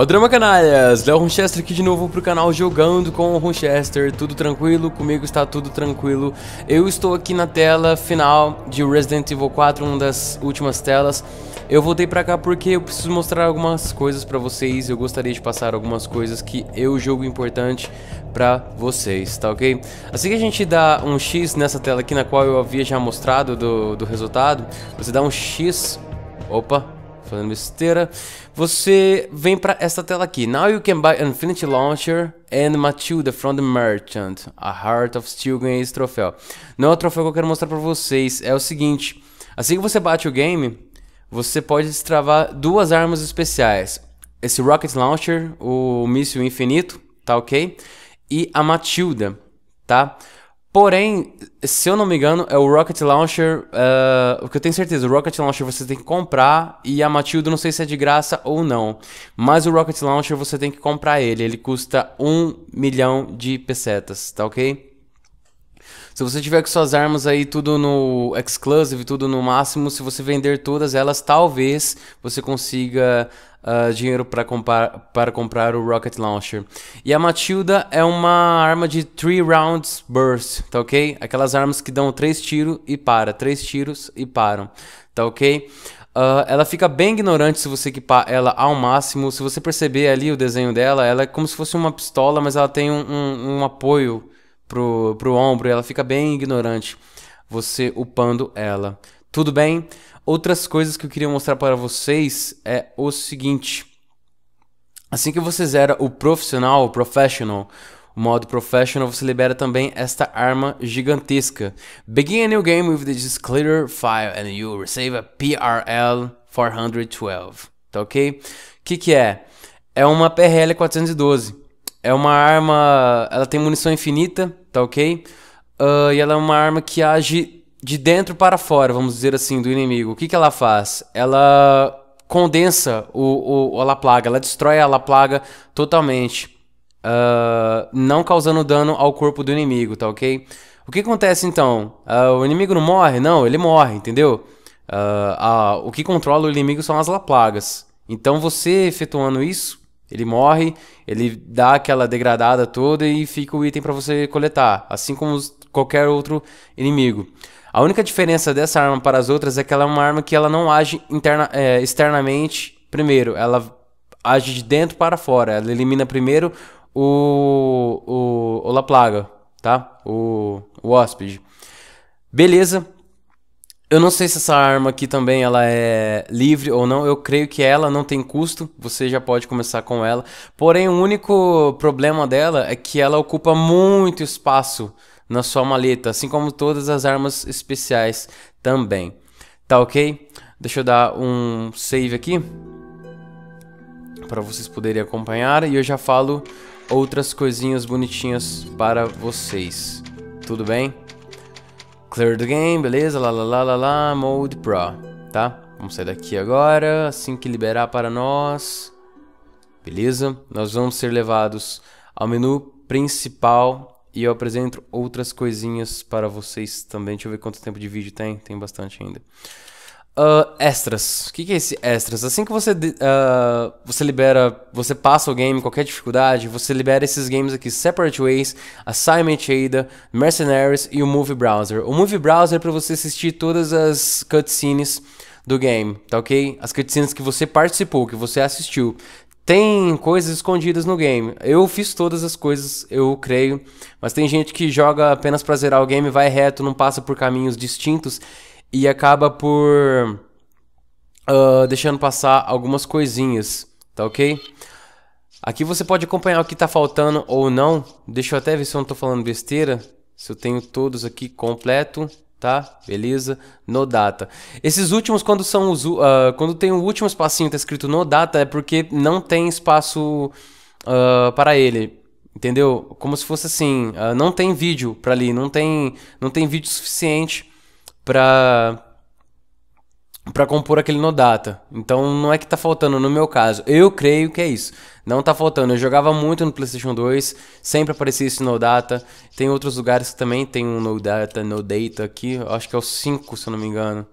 Ó Drama Canalhas, Léo Rochester aqui de novo pro canal Jogando com o Rochester, tudo tranquilo? Comigo está tudo tranquilo. Eu estou aqui na tela final de Resident Evil 4, uma das últimas telas. Eu voltei pra cá porque eu preciso mostrar algumas coisas pra vocês, eu gostaria de passar algumas coisas que eu jogo importante pra vocês, tá ok? Assim que a gente dá um X nessa tela aqui na qual eu havia já mostrado do, do resultado, você dá um X, opa, fazendo besteira. Você vem para essa tela aqui. Now you can buy Infinity Launcher and Matilda from the Merchant. A Heart of Steel ganha esse troféu. Não é o troféu que eu quero mostrar para vocês. É o seguinte. Assim que você bate o game, você pode destravar duas armas especiais. Esse Rocket Launcher, o míssil infinito, tá ok? E a Matilda, Tá? Porém, se eu não me engano, é o Rocket Launcher. Uh, o que eu tenho certeza, o Rocket Launcher você tem que comprar. E a Matilda não sei se é de graça ou não. Mas o Rocket Launcher você tem que comprar ele. Ele custa 1 milhão de pesetas, tá ok? Se você tiver com suas armas aí tudo no exclusive, tudo no máximo, se você vender todas elas, talvez você consiga uh, dinheiro para comprar, para comprar o Rocket Launcher. E a Matilda é uma arma de 3 rounds burst, tá ok? Aquelas armas que dão 3 tiros e para, 3 tiros e param, tá ok? Uh, ela fica bem ignorante se você equipar ela ao máximo. Se você perceber ali o desenho dela, ela é como se fosse uma pistola, mas ela tem um, um, um apoio pro, pro ombro. Ela fica bem ignorante você upando ela. Tudo bem? Outras coisas que eu queria mostrar para vocês é o seguinte. Assim que você zera o profissional, o professional, o modo professional, você libera também esta arma gigantesca. Begin a new game with this clear file and you receive a PRL 412. Tá ok? O que, que é? É uma PRL 412. É uma arma. Ela tem munição infinita, tá ok? Uh, e ela é uma arma que age de dentro para fora, vamos dizer assim, do inimigo, o que, que ela faz? Ela condensa o, o, a plaga. ela destrói a plaga totalmente, uh, não causando dano ao corpo do inimigo, tá ok? O que acontece então? Uh, o inimigo não morre? Não, ele morre, entendeu? Uh, o que controla o inimigo são as Laplagas. Então você efetuando isso, ele morre, ele dá aquela degradada toda e fica o item para você coletar, assim como qualquer outro inimigo. A única diferença dessa arma para as outras é que ela é uma arma que ela não age interna, é, externamente primeiro, ela age de dentro para fora, ela elimina primeiro o, o, o La Plaga, tá? O, o hóspede. Beleza. Eu não sei se essa arma aqui também ela é livre ou não. Eu creio que ela não tem custo. Você já pode começar com ela. Porém, o único problema dela é que ela ocupa muito espaço na sua maleta, assim como todas as armas especiais também. Tá ok? Deixa eu dar um save aqui para vocês poderem acompanhar e eu já falo outras coisinhas bonitinhas para vocês. Tudo bem? Clear the game, beleza? Lá, lá, lá, lá, lá, mode pro, tá? Vamos sair daqui agora, assim que liberar para nós. Beleza? Nós vamos ser levados ao menu principal e eu apresento outras coisinhas para vocês também. Deixa eu ver quanto tempo de vídeo tem. Tem bastante ainda. Uh, extras. O que, que, é esse extras? Assim que você, uh, você libera, você passa o game, qualquer dificuldade, você libera esses games aqui: Separate Ways, Assignment Ada, Mercenaries e o Movie Browser. O Movie Browser é para você assistir todas as cutscenes do game, tá ok? As cutscenes que você participou, que você assistiu tem coisas escondidas no game. Eu fiz todas as coisas, eu creio, mas tem gente que joga apenas pra zerar o game, vai reto, não passa por caminhos distintos e acaba por uh, deixando passar algumas coisinhas, tá ok? Aqui você pode acompanhar o que tá faltando ou não. Deixa eu até ver se eu não tô falando besteira. Se eu tenho todos aqui completo tá? Beleza? No data. Esses últimos, quando são os, uh, quando tem o último espacinho tá escrito no data, é porque não tem espaço uh, para ele. Entendeu? Como se fosse assim, uh, não tem vídeo para ali, não tem, não tem vídeo suficiente para para compor aquele no data. Então não é que tá faltando no meu caso. Eu creio que é isso. Não tá faltando. Eu jogava muito no PlayStation 2, sempre aparecia esse no data. Tem outros lugares que também tem um no data no data aqui. Acho que é o 5, se eu não me engano.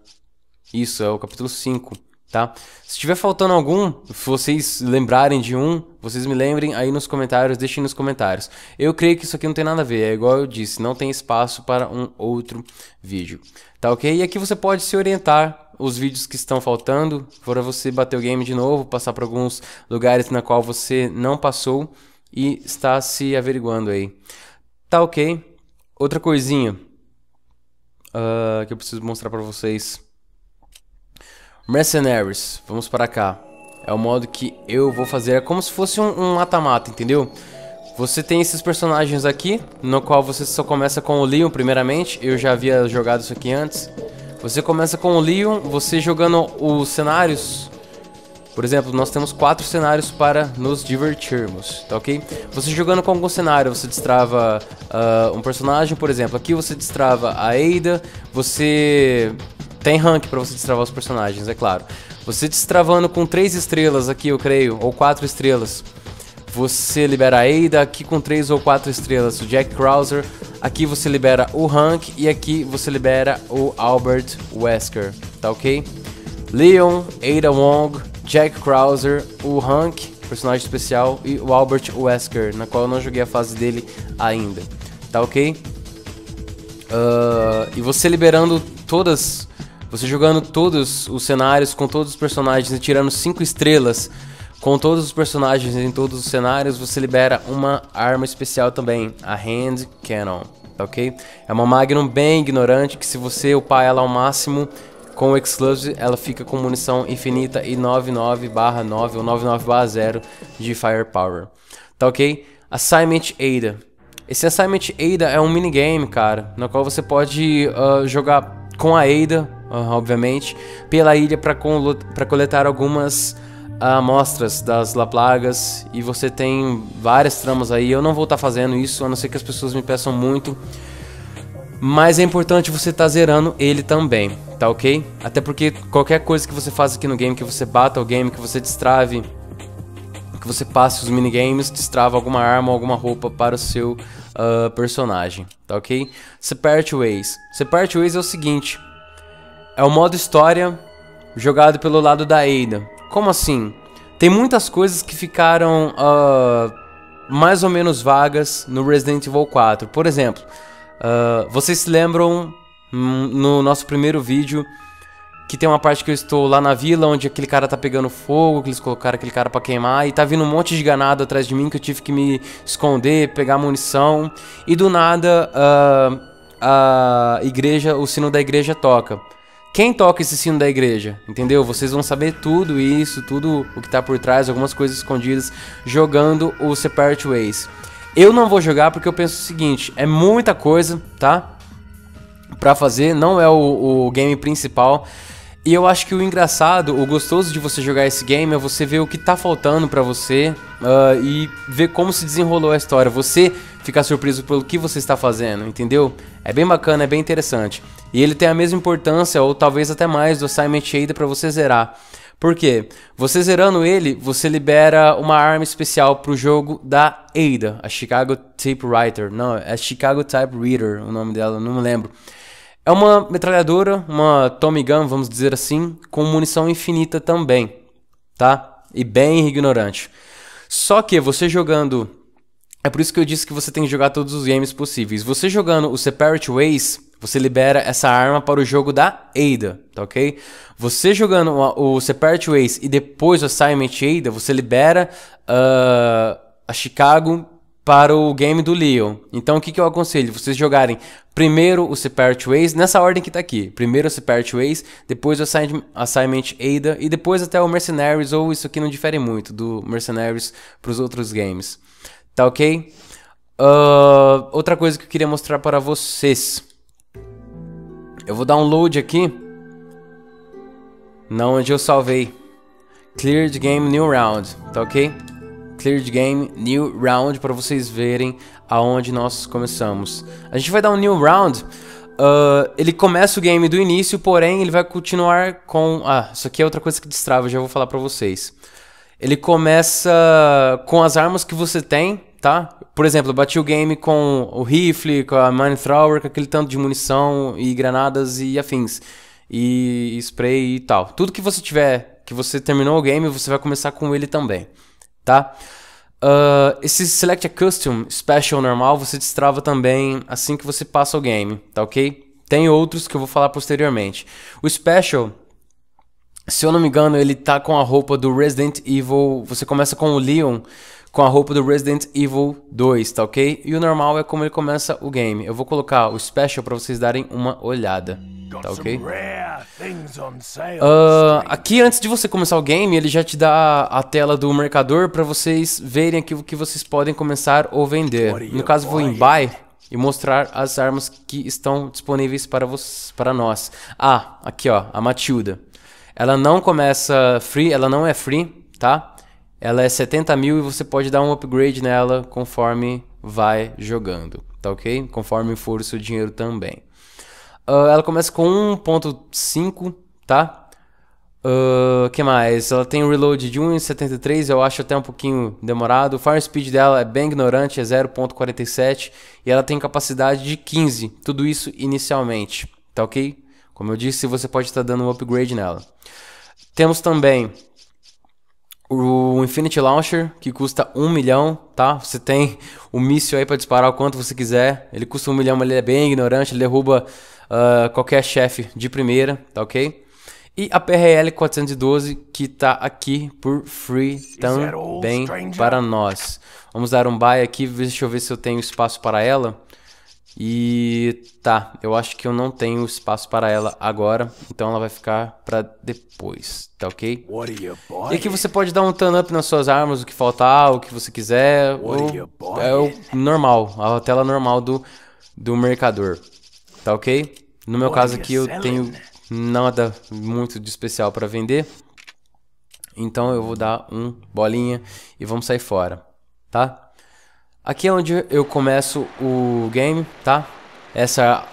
Isso, é o capítulo 5, tá? Se tiver faltando algum, se vocês lembrarem de um, vocês me lembrem aí nos comentários, deixem nos comentários. Eu creio que isso aqui não tem nada a ver, é igual eu disse, não tem espaço para um outro vídeo, tá ok? E aqui você pode se orientar os vídeos que estão faltando, para você bater o game de novo, passar por alguns lugares na qual você não passou e está se averiguando aí. Tá ok? Outra coisinha uh, que eu preciso mostrar para vocês. Mercenaries, vamos para cá. É o modo que eu vou fazer, é como se fosse um mata-mata, um entendeu? Você tem esses personagens aqui, no qual você só começa com o Leon primeiramente. Eu já havia jogado isso aqui antes. Você começa com o Leon, você jogando os cenários. Por exemplo, nós temos quatro cenários para nos divertirmos, tá ok? Você jogando com algum cenário, você destrava uh, um personagem, por exemplo. Aqui você destrava a Ada, você tem rank para você destravar os personagens, é claro. Você destravando com três estrelas aqui, eu creio, ou quatro estrelas você libera a Ada aqui com 3 ou 4 estrelas o Jack Krauser, aqui você libera o Hank e aqui você libera o Albert Wesker, tá ok? Leon, Ada Wong, Jack Krauser, o Hank, personagem especial, e o Albert Wesker, na qual eu não joguei a fase dele ainda, tá ok? Uh, e você liberando todas, você jogando todos os cenários com todos os personagens e tirando 5 estrelas com todos os personagens em todos os cenários, você libera uma arma especial também, a Hand Cannon, tá ok? É uma Magnum bem ignorante que se você upar ela ao máximo, com o Exclusive ela fica com munição infinita e 99 barra 9 ou 99 barra 0 de Firepower, tá ok? Assignment Ada. Esse Assignment Ada é um minigame, cara, no qual você pode uh, jogar com a Ada, uh, obviamente, pela ilha para coletar algumas amostras das Laplagas e você tem várias tramas aí. Eu não vou estar tá fazendo isso, a não ser que as pessoas me peçam muito. Mas é importante você estar tá zerando ele também, tá ok? Até porque qualquer coisa que você faz aqui no game, que você bata o game, que você destrave, que você passe os minigames, destrava alguma arma ou alguma roupa para o seu uh, personagem, tá ok? Separate Ways. Separate Ways é o seguinte, é o modo história jogado pelo lado da Ada. Como assim? Tem muitas coisas que ficaram uh, mais ou menos vagas no Resident Evil 4. Por exemplo, uh, vocês se lembram hum, no nosso primeiro vídeo que tem uma parte que eu estou lá na vila onde aquele cara tá pegando fogo, que eles colocaram aquele cara para queimar e tá vindo um monte de ganado atrás de mim que eu tive que me esconder, pegar munição e do nada uh, a igreja, o sino da igreja toca quem toca esse sino da igreja, entendeu? Vocês vão saber tudo isso, tudo o que tá por trás, algumas coisas escondidas, jogando o Separate Ways. Eu não vou jogar porque eu penso o seguinte: é muita coisa, tá? Pra fazer, não é o, o game principal. E eu acho que o engraçado, o gostoso de você jogar esse game é você ver o que tá faltando para você uh, e ver como se desenrolou a história. Você ficar surpreso pelo que você está fazendo, entendeu? É bem bacana, é bem interessante. E ele tem a mesma importância, ou talvez até mais, do Assignment Shader para você zerar. Por quê? Você zerando ele, você libera uma arma especial para o jogo da Ada, a Chicago Typewriter. Não, é Chicago Type Reader, o nome dela, não me lembro. É uma metralhadora, uma Tommy Gun, vamos dizer assim, com munição infinita também, tá? E bem ignorante. Só que você jogando é por isso que eu disse que você tem que jogar todos os games possíveis. Você jogando o Separate Ways, você libera essa arma para o jogo da Ada, tá ok? Você jogando o Separate Ways e depois o Assignment Ada, você libera uh, a Chicago para o game do Leon. Então o que, que eu aconselho? Vocês jogarem primeiro o Separate Ways, nessa ordem que está aqui. Primeiro o Separate Ways, depois o Assign Assignment Ada e depois até o Mercenaries, ou isso aqui não difere muito do Mercenaries para os outros games. Tá ok? Uh, outra coisa que eu queria mostrar para vocês. Eu vou dar um load aqui. Na onde eu salvei. Cleared Game New Round, tá ok? Cleared Game New Round para vocês verem aonde nós começamos. A gente vai dar um New Round. Uh, ele começa o game do início, porém ele vai continuar com... Ah, isso aqui é outra coisa que destrava, já vou falar para vocês. Ele começa com as armas que você tem, tá? Por exemplo, eu bati o game com o rifle, com a mine thrower, com aquele tanto de munição e granadas e afins. E spray e tal. Tudo que você tiver, que você terminou o game, você vai começar com ele também, tá? Uh, esse Select a Custom Special normal você destrava também assim que você passa o game, tá ok? Tem outros que eu vou falar posteriormente. O Special se eu não me engano, ele tá com a roupa do Resident Evil. Você começa com o Leon com a roupa do Resident Evil 2, tá ok? E o normal é como ele começa o game. Eu vou colocar o Special para vocês darem uma olhada, tá ok? Uh, aqui, antes de você começar o game, ele já te dá a tela do mercador para vocês verem aqui o que vocês podem começar ou vender. No caso, vou em Buy e mostrar as armas que estão disponíveis para, vocês, para nós. Ah, aqui ó, a Matilda. Ela não começa free, ela não é free, tá? Ela é 70 mil e você pode dar um upgrade nela conforme vai jogando, tá ok? Conforme for o seu dinheiro também. Uh, ela começa com 1.5, tá? O uh, ah, que mais? Ela tem um reload de 1,73, eu acho até um pouquinho demorado. O fire speed dela é bem ignorante, é 0,47 e ela tem capacidade de 15, tudo isso inicialmente, tá ok? Como eu disse, você pode estar dando um upgrade nela. Temos também o Infinity Launcher, que custa 1 milhão, tá? Você tem o míssil aí para disparar o quanto você quiser. Ele custa 1 milhão, mas ele é bem ignorante, ele derruba uh, qualquer chefe de primeira, tá ok? E a PRL 412, que tá aqui por free também para nós. Vamos dar um buy aqui, deixa eu ver se eu tenho espaço para ela. E tá, eu acho que eu não tenho espaço para ela agora, então ela vai ficar para depois, tá ok? E aqui você pode dar um turn up nas suas armas, o que faltar, o que você quiser, ou, é o normal, a tela normal do, do mercador, tá ok? No meu caso aqui eu tenho nada muito de especial para vender, então eu vou dar um bolinha e vamos sair fora, tá? Aqui é onde eu começo o game, tá? Essa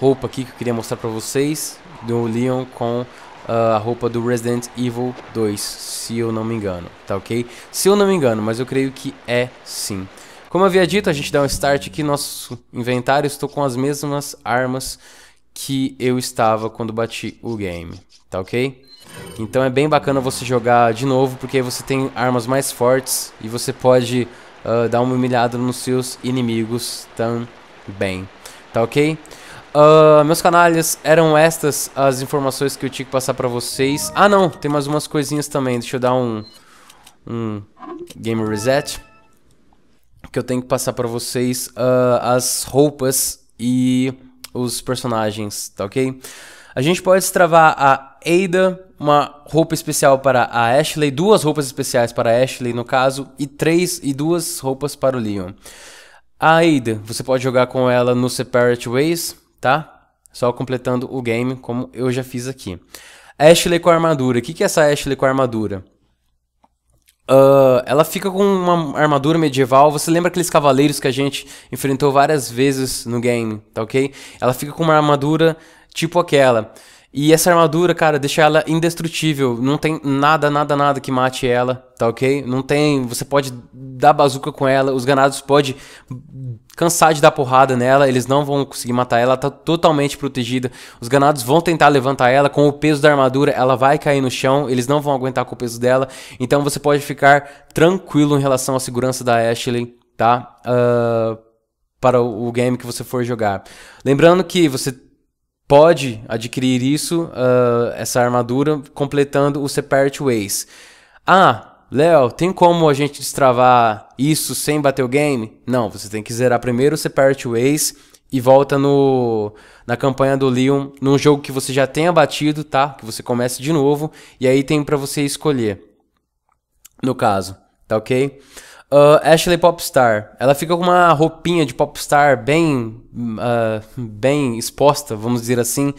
roupa aqui que eu queria mostrar pra vocês, do Leon com uh, a roupa do Resident Evil 2, se eu não me engano, tá ok? Se eu não me engano, mas eu creio que é sim. Como eu havia dito, a gente dá um start aqui, nosso inventário, estou com as mesmas armas que eu estava quando bati o game, tá ok? Então é bem bacana você jogar de novo, porque aí você tem armas mais fortes e você pode uh, dar uma humilhada nos seus inimigos também. Tá ok? Uh, meus canalhas, eram estas as informações que eu tinha que passar pra vocês. Ah, não, tem mais umas coisinhas também. Deixa eu dar um, um game reset. Que eu tenho que passar pra vocês uh, as roupas e os personagens, tá ok? A gente pode destravar a Ada, uma roupa especial para a Ashley, duas roupas especiais para a Ashley no caso, e três e duas roupas para o Leon. A Ada, você pode jogar com ela no Separate Ways, tá? Só completando o game, como eu já fiz aqui. Ashley com armadura. O que, que é essa Ashley com armadura? Uh, ela fica com uma armadura medieval. Você lembra aqueles cavaleiros que a gente enfrentou várias vezes no game, tá ok? Ela fica com uma armadura tipo aquela. E essa armadura, cara, deixa ela indestrutível. Não tem nada, nada, nada que mate ela, tá ok? Não tem. Você pode dar bazuca com ela. Os ganados podem cansar de dar porrada nela. Eles não vão conseguir matar ela. Ela tá totalmente protegida. Os ganados vão tentar levantar ela. Com o peso da armadura, ela vai cair no chão. Eles não vão aguentar com o peso dela. Então você pode ficar tranquilo em relação à segurança da Ashley, tá? Uh, para o game que você for jogar. Lembrando que você pode adquirir isso, uh, essa armadura, completando o Separate Ways. Ah, Léo, tem como a gente destravar isso sem bater o game? Não, você tem que zerar primeiro o Separate Ways e volta no na campanha do Leon, num jogo que você já tenha batido, tá? Que você comece de novo e aí tem para você escolher. No caso, tá OK? Uh, Ashley Popstar. Ela fica com uma roupinha de popstar bem, uh, bem exposta, vamos dizer assim,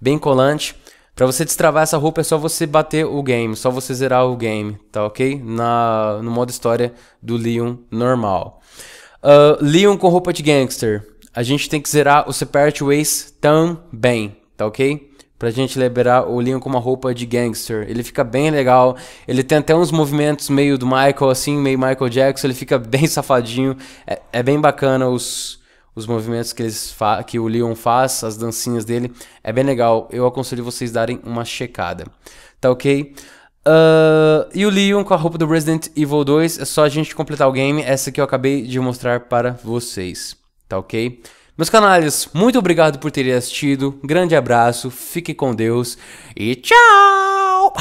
bem colante. Para você destravar essa roupa é só você bater o game, só você zerar o game, tá ok? Na, no modo história do Leon normal. Uh, Leon com roupa de gangster. A gente tem que zerar o Separate Ways também, tá ok? pra gente liberar o Leon com uma roupa de gangster. Ele fica bem legal, ele tem até uns movimentos meio do Michael, assim, meio Michael Jackson, ele fica bem safadinho. É, é bem bacana os, os movimentos que, eles que o Leon faz, as dancinhas dele. É bem legal, eu aconselho vocês darem uma checada. Tá ok? Uh, e o Leon com a roupa do Resident Evil 2, é só a gente completar o game, essa que eu acabei de mostrar para vocês, tá ok? Meus canalhas, muito obrigado por terem assistido. Grande abraço, fique com Deus e tchau!